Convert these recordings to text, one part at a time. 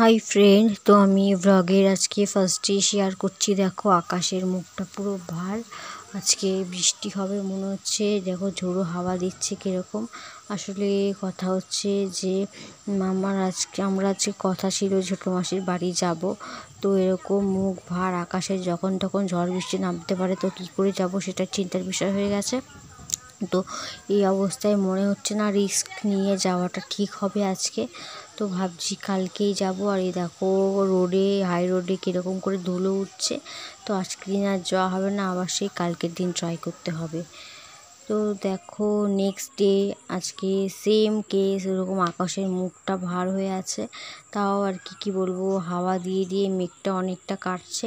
Hi friend তো আমি ব্লগের আজকে ফার্স্টে শেয়ার করছি দেখো আকাশের মুখটা পুরো ভার আজকে বৃষ্টি হবে মনে হচ্ছে দেখো ঝোড়ো হাওয়া দিচ্ছে কীরকম আসলে কথা হচ্ছে যে মামার আজকে আমরা আজকে কথা ছিল ছোটো মাসির বাড়ি যাব তো এরকম মুখ ভার আকাশে যখন তখন ঝড় বৃষ্টি নামতে পারে তো কী করে যাব সেটা চিন্তার বিষয় হয়ে গেছে তো এই অবস্থায় মনে হচ্ছে না রিস্ক নিয়ে যাওয়াটা ঠিক হবে আজকে তো ভাবছি কালকেই যাব আর এই দেখো রোডে হাই রোডে কীরকম করে ধুলো উঠছে তো আজকে দিন আর যাওয়া হবে না আবার সেই কালকের দিন ট্রাই করতে হবে তো দেখো নেক্সট ডে আজকে সেম কেস ওরকম আকাশের মুখটা ভার হয়ে আছে তাও আর কি কি বলবো হাওয়া দিয়ে দিয়ে মেঘটা অনেকটা কাটছে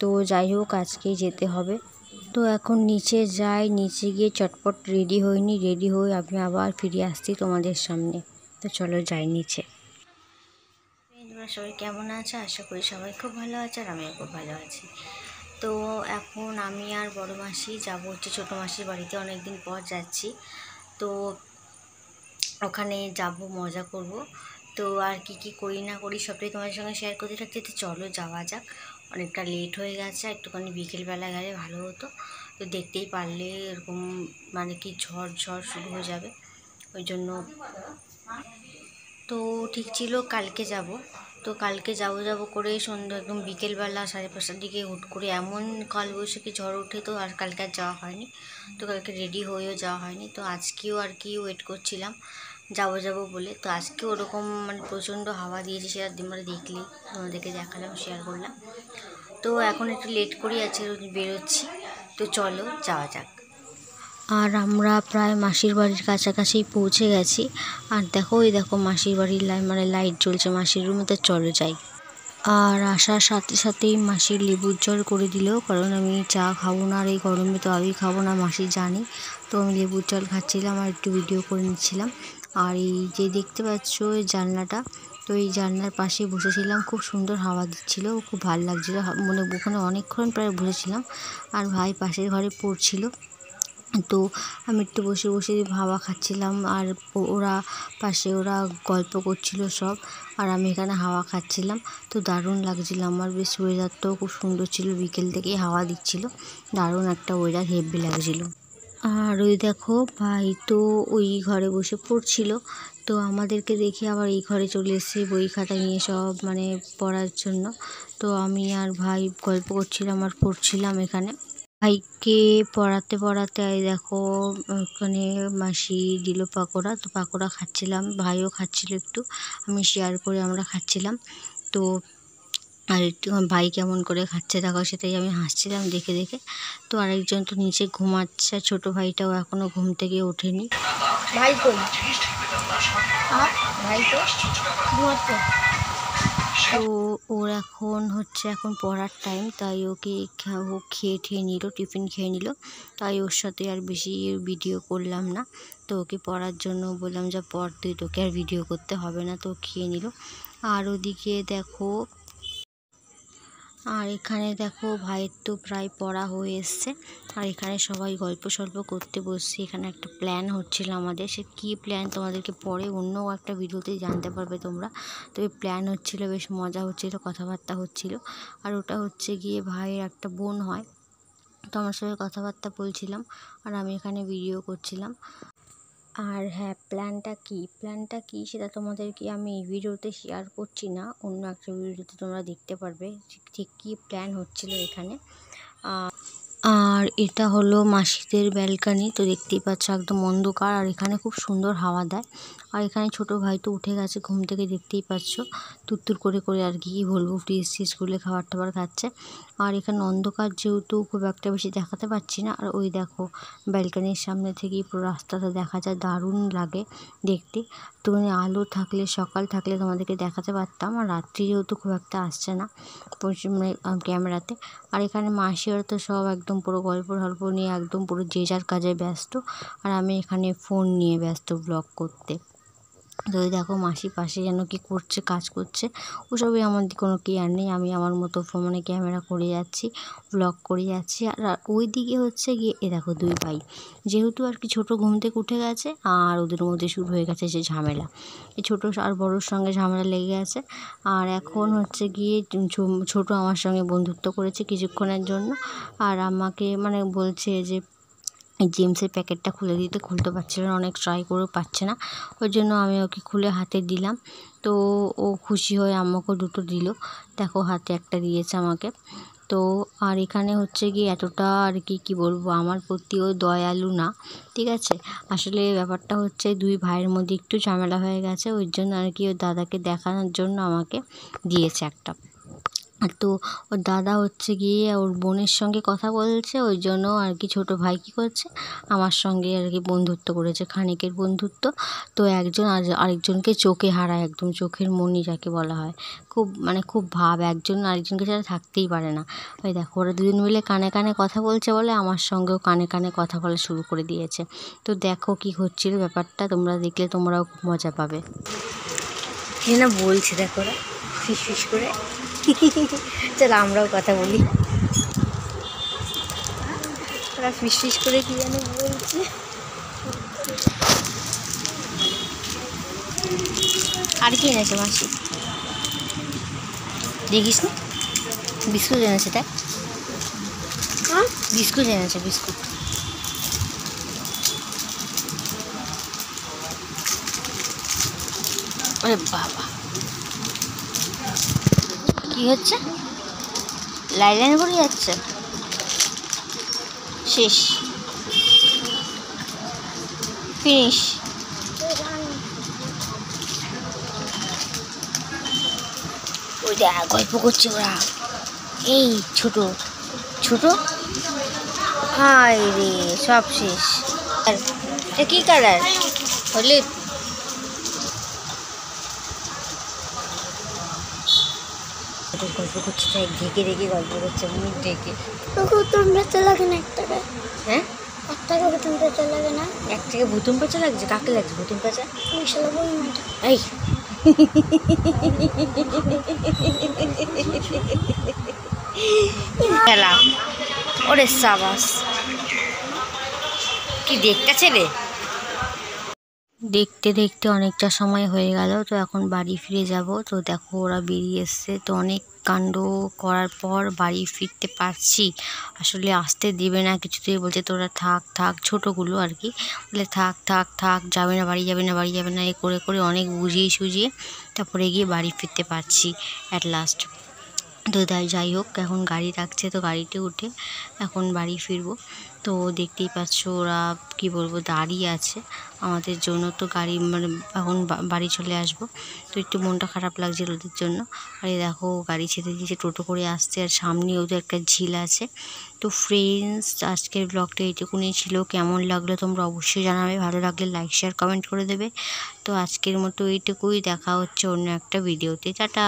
তো যাই হোক আজকেই যেতে হবে তো এখন নিচে যাই নিচে গিয়ে চটপট রেডি হইনি রেডি হয়ে আমি আবার ফিরে আসছি তোমাদের সামনে তো চলো যাই নিচে সবাই কেমন আছে আশা করি সবাই খুব ভালো আছে আর আমিও খুব ভালো আছি তো এখন আমি আর বড় মাসি যাব হচ্ছে ছোটো মাসির বাড়িতে অনেক দিন পর যাচ্ছি তো ওখানে যাব মজা করব তো আর কি কি করি না করি সবটাই তোমাদের সঙ্গে শেয়ার করতে থাকছি তো চলো যাওয়া যাক অনেকটা লেট হয়ে গেছে একটুখানি বিকেলবেলা গেলে ভালো হতো তো দেখতেই পারলে এরকম মানে কি ঝড় ঝড় শুরু হয়ে যাবে ওই জন্য তো ঠিক ছিল কালকে যাব তো কালকে যাব যাব করে সন্ধ্যা একদম বিকেলবেলা সাড়ে পাঁচটার দিকে হুট করে এমন কাল বৈশাখী ঝড় উঠে তো আর কালকে আর যাওয়া হয়নি তো কালকে রেডি হয়েও যাওয়া হয়নি তো আজকেও আর কি ওয়েট করছিলাম যাবো যাবো বলে তো আজকে ওরকম মানে প্রচণ্ড হাওয়া দিয়েছে সেটা দিনবার দেখলে তোমাদেরকে দেখালাম শেয়ার করলাম তো এখন একটু লেট করেই আছে বেরোচ্ছি তো চলো যাওয়া যাক আর আমরা প্রায় মাসির বাড়ির কাছাকাছি পৌঁছে গেছি আর দেখো ওই দেখো মাসির বাড়ির লাই মানে লাইট জ্বলছে মাসির রুমে তো চলো যাই আর আসার সাথে সাথেই মাসির লেবুর জল করে দিলেও কারণ আমি চা খাবো না আর এই গরমে তো আমি খাবো না মাসি জানি তো আমি লেবুর জল খাচ্ছিলাম আর একটু ভিডিও করে নিচ্ছিলাম আর এই যে দেখতে পাচ্ছ এই জানলাটা তো এই জানলার পাশে বসেছিলাম খুব সুন্দর হাওয়া দিচ্ছিল খুব ভালো লাগছিলো মানে ওখানে অনেকক্ষণ প্রায় বসেছিলাম আর ভাই পাশের ঘরে পড়ছিল তো আমি একটু বসে বসে হাওয়া খাচ্ছিলাম আর ওরা পাশে ওরা গল্প করছিল সব আর আমি এখানে হাওয়া খাচ্ছিলাম তো দারুণ লাগছিল আমার বেশ ওয়েদারটাও খুব সুন্দর ছিল বিকেল থেকে হাওয়া দিচ্ছিল দারুণ একটা ওয়েদার হেভি লাগছিলো আর ওই দেখো ভাই তো ওই ঘরে বসে পড়ছিল তো আমাদেরকে দেখে আবার এই ঘরে চলে এসেছে বই খাতা নিয়ে সব মানে পড়ার জন্য তো আমি আর ভাই গল্প করছিলাম আর পড়ছিলাম এখানে ভাইকে পড়াতে পড়াতে এই দেখো ওখানে মাসি দিল পাকোড়া তো পাকোড়া খাচ্ছিলাম ভাইও খাচ্ছিল একটু আমি শেয়ার করে আমরা খাচ্ছিলাম তো আর একটু ভাই কেমন করে খাচ্ছে দেখো সেটাই আমি হাসছিলাম দেখে দেখে তো আরেকজন তো নিচে ঘুমাচ্ছে ছোট ভাইটাও এখনও ঘুম থেকে ওঠেনি ভাই তো ভাই তো তো ওর এখন হচ্ছে এখন পড়ার টাইম তাই ওকে ও খেয়ে ঠেয়ে নিল টিফিন খেয়ে নিল তাই ওর সাথে আর বেশি ভিডিও করলাম না তো ওকে পড়ার জন্য বললাম যে পর তুই তোকে আর ভিডিও করতে হবে না তো খেয়ে নিল আর ওদিকে দেখো আর এখানে দেখো ভাইয়ের তো প্রায় পড়া হয়ে এসছে আর এখানে সবাই গল্প সল্প করতে বসছি এখানে একটা প্ল্যান হচ্ছিল আমাদের সে কী প্ল্যান তোমাদেরকে পরে অন্য একটা ভিডিওতে জানতে পারবে তোমরা তবে প্ল্যান হচ্ছিল বেশ মজা হচ্ছিল কথাবার্তা হচ্ছিল আর ওটা হচ্ছে গিয়ে ভাইয়ের একটা বোন হয় তো আমার সঙ্গে কথাবার্তা বলছিলাম আর আমি এখানে ভিডিও করছিলাম আর হ্যাঁ প্ল্যানটা কি প্ল্যানটা কি সেটা তোমাদেরকে আমি এই ভিডিওতে শেয়ার করছি না অন্য একটা ভিডিওতে তোমরা দেখতে পারবে ঠিক কী প্ল্যান হচ্ছিল এখানে আর এটা হলো মাসিদের ব্যালকানি তো দেখতেই পাচ্ছ একদম অন্ধকার আর এখানে খুব সুন্দর হাওয়া দেয় আর এখানে ছোট ভাই তো উঠে গেছে ঘুম থেকে দেখতেই পাচ্ছ তুর করে করে আর কি বলবো ফ্রিজ ফ্রিজ খুলে খাবার টাবার খাচ্ছে আর এখানে অন্ধকার যেহেতু খুব একটা বেশি দেখাতে পারছি না আর ওই দেখো ব্যালকানির সামনে থেকেই পুরো রাস্তাটা দেখা যায় দারুণ লাগে দেখতে তো আলো থাকলে সকাল থাকলে তোমাদেরকে দেখাতে পারতাম আর রাত্রি যেহেতু খুব একটা আসছে না মানে ক্যামেরাতে আর এখানে মাসিরা তো সব একদম পুরো গল্প টল্প নিয়ে একদম পুরো যে যার কাজে ব্যস্ত আর আমি এখানে ফোন নিয়ে ব্যস্ত ব্লগ করতে যদি দেখো মাসি পাশে যেন কি করছে কাজ করছে ওসবই আমার কোনো কেয়ার নেই আমি আমার মতো ফোনে মানে ক্যামেরা করে যাচ্ছি ব্লগ করে যাচ্ছি আর ওই দিকে হচ্ছে গিয়ে এ দেখো দুই ভাই যেহেতু আর কি ছোটো ঘুম থেকে উঠে গেছে আর ওদের মধ্যে শুরু হয়ে গেছে সে ঝামেলা এই ছোটো আর বড়োর সঙ্গে ঝামেলা লেগে গেছে আর এখন হচ্ছে গিয়ে ছোট আমার সঙ্গে বন্ধুত্ব করেছে কিছুক্ষণের জন্য আর আমাকে মানে বলছে যে জেমসের প্যাকেটটা খুলে দিতে খুলতে পারছিল না অনেক ট্রাই করেও পাচ্ছে না ওই জন্য আমি ওকে খুলে হাতে দিলাম তো ও খুশি হয়ে আমাকে দুটো দিল দেখো হাতে একটা দিয়েছে আমাকে তো আর এখানে হচ্ছে কি এতটা আর কি কী বলবো আমার প্রতি ও দয়ালু না ঠিক আছে আসলে ব্যাপারটা হচ্ছে দুই ভাইয়ের মধ্যে একটু ঝামেলা হয়ে গেছে ওই জন্য আর কি ওর দাদাকে দেখানোর জন্য আমাকে দিয়েছে একটা তো ওর দাদা হচ্ছে গিয়ে ওর বোনের সঙ্গে কথা বলছে ওই জন্য আর কি ছোটো ভাই কী করছে আমার সঙ্গে আর কি বন্ধুত্ব করেছে খানিকের বন্ধুত্ব তো একজন আর আরেকজনকে চোখে হারায় একদম চোখের মনি যাকে বলা হয় খুব মানে খুব ভাব একজন আরেকজনকে ছাড়া থাকতেই পারে না ওই দেখো ওরা দুজন মিলে কানে কানে কথা বলছে বলে আমার সঙ্গেও কানে কানে কথা বলা শুরু করে দিয়েছে তো দেখো কি হচ্ছিল ব্যাপারটা তোমরা দেখলে তোমরাও খুব মজা পাবে কি না বলছে দেখো ওরা ফিস ফিস করে চল আমরাও কথা বলি ওরা ফিস করে কি যেন বলছে আর কি এনেছে মাসি দেখিস না বিস্কুট এনেছে তাই হ্যাঁ? বিস্কুট এনেছে বিস্কুট আরে বাবা কি হচ্ছে লাইলাইন ভরে যাচ্ছে শেষ ফিনিশ ওই দেখ গল্প করছে ওরা এই ছোট ছোট হায় রে সব শেষ আর এটা কী কালার হলুদ গাছটায় ঢেকে ঢেকে গল্প করছে মুখ ঢেকে তোমরা লাগে না একটাকে হ্যাঁ একটাকে ভুতুম পেঁচা লাগে না একটাকে ভুতুম পেঁচা লাগছে কাকে লাগছে ভুতুম পেঁচা এই খেলা ওরে সাবাস কি দেখতেছে রে দেখতে দেখতে অনেকটা সময় হয়ে গেল তো এখন বাড়ি ফিরে যাব তো দেখো ওরা বেরিয়ে এসছে তো অনেক কাণ্ড করার পর বাড়ি ফিরতে পারছি আসলে আসতে দেবে না কিছুতেই বলছে তোরা থাক থাক ছোটোগুলো আর কি বলে থাক থাক থাক যাবে না বাড়ি যাবে না বাড়ি যাবে না এ করে করে অনেক বুঝিয়ে সুঝিয়ে তারপরে গিয়ে বাড়ি ফিরতে পারছি অ্যাট লাস্ট তো যাই হোক এখন গাড়ি রাখছে তো গাড়িতে উঠে এখন বাড়ি ফিরবো তো দেখতেই পাচ্ছ ওরা কি বলবো দাঁড়িয়ে আছে আমাদের জন্য তো গাড়ি মানে এখন বাড়ি চলে আসব তো একটু মনটা খারাপ লাগছিল ওদের জন্য আর দেখো গাড়ি ছেড়ে দিয়েছে টোটো করে আসছে আর সামনে ওদের একটা ঝিল আছে তো ফ্রেন্ডস আজকের ব্লগটা এইটুকুনি ছিল কেমন লাগলো তোমরা অবশ্যই জানাবে ভালো লাগলে লাইক শেয়ার কমেন্ট করে দেবে তো আজকের মতো এইটুকুই দেখা হচ্ছে অন্য একটা ভিডিওতে টাটা